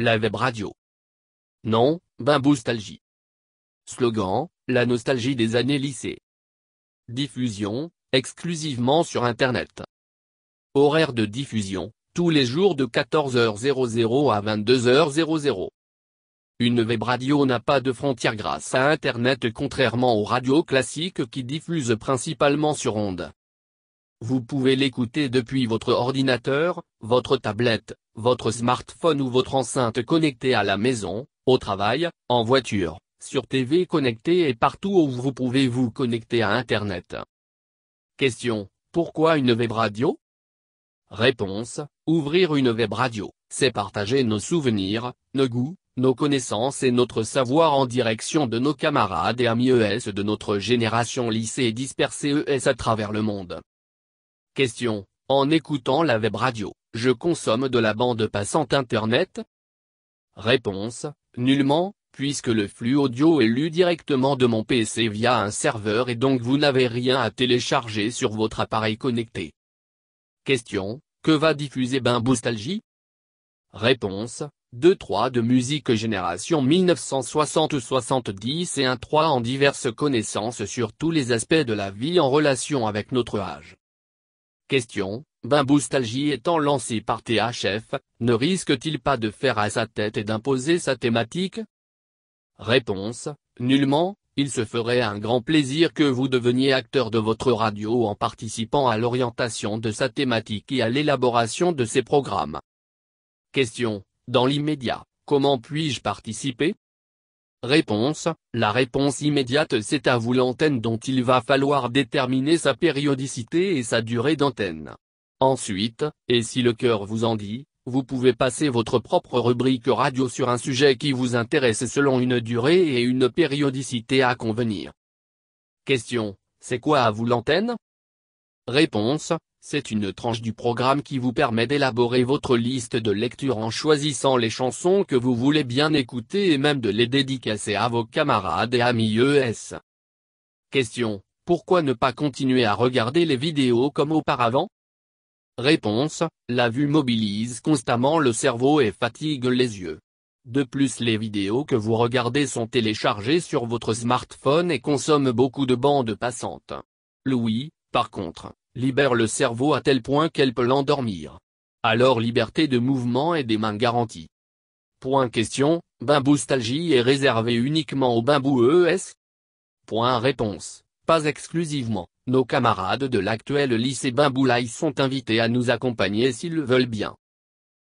La web radio. Non, bimboustalgie. Slogan, la nostalgie des années lycées. Diffusion, exclusivement sur Internet. Horaire de diffusion, tous les jours de 14h00 à 22h00. Une web radio n'a pas de frontières grâce à Internet contrairement aux radios classiques qui diffusent principalement sur ondes. Vous pouvez l'écouter depuis votre ordinateur, votre tablette, votre smartphone ou votre enceinte connectée à la maison, au travail, en voiture, sur TV connectée et partout où vous pouvez vous connecter à Internet. Question, pourquoi une web radio Réponse, ouvrir une web radio, c'est partager nos souvenirs, nos goûts, nos connaissances et notre savoir en direction de nos camarades et amis ES de notre génération lycée dispersée ES à travers le monde. Question, en écoutant la web radio, je consomme de la bande passante Internet Réponse, nullement, puisque le flux audio est lu directement de mon PC via un serveur et donc vous n'avez rien à télécharger sur votre appareil connecté. Question, que va diffuser ben Boustalgie Réponse, 2-3 de musique génération 1960-70 et 1-3 en diverses connaissances sur tous les aspects de la vie en relation avec notre âge. Question, Bimboustalgie étant lancé par THF, ne risque-t-il pas de faire à sa tête et d'imposer sa thématique Réponse, nullement, il se ferait un grand plaisir que vous deveniez acteur de votre radio en participant à l'orientation de sa thématique et à l'élaboration de ses programmes. Question, dans l'immédiat, comment puis-je participer Réponse, la réponse immédiate c'est à vous l'antenne dont il va falloir déterminer sa périodicité et sa durée d'antenne. Ensuite, et si le cœur vous en dit, vous pouvez passer votre propre rubrique radio sur un sujet qui vous intéresse selon une durée et une périodicité à convenir. Question, c'est quoi à vous l'antenne Réponse, c'est une tranche du programme qui vous permet d'élaborer votre liste de lecture en choisissant les chansons que vous voulez bien écouter et même de les dédicacer à vos camarades et amis ES. Question, pourquoi ne pas continuer à regarder les vidéos comme auparavant Réponse, la vue mobilise constamment le cerveau et fatigue les yeux. De plus les vidéos que vous regardez sont téléchargées sur votre smartphone et consomment beaucoup de bandes passantes. Louis, par contre, libère le cerveau à tel point qu'elle peut l'endormir. Alors liberté de mouvement et des mains garanties. Point question, Bimboustalgie est réservé uniquement aux ES Point réponse, pas exclusivement. Nos camarades de l'actuel lycée Bimboulaï sont invités à nous accompagner s'ils le veulent bien.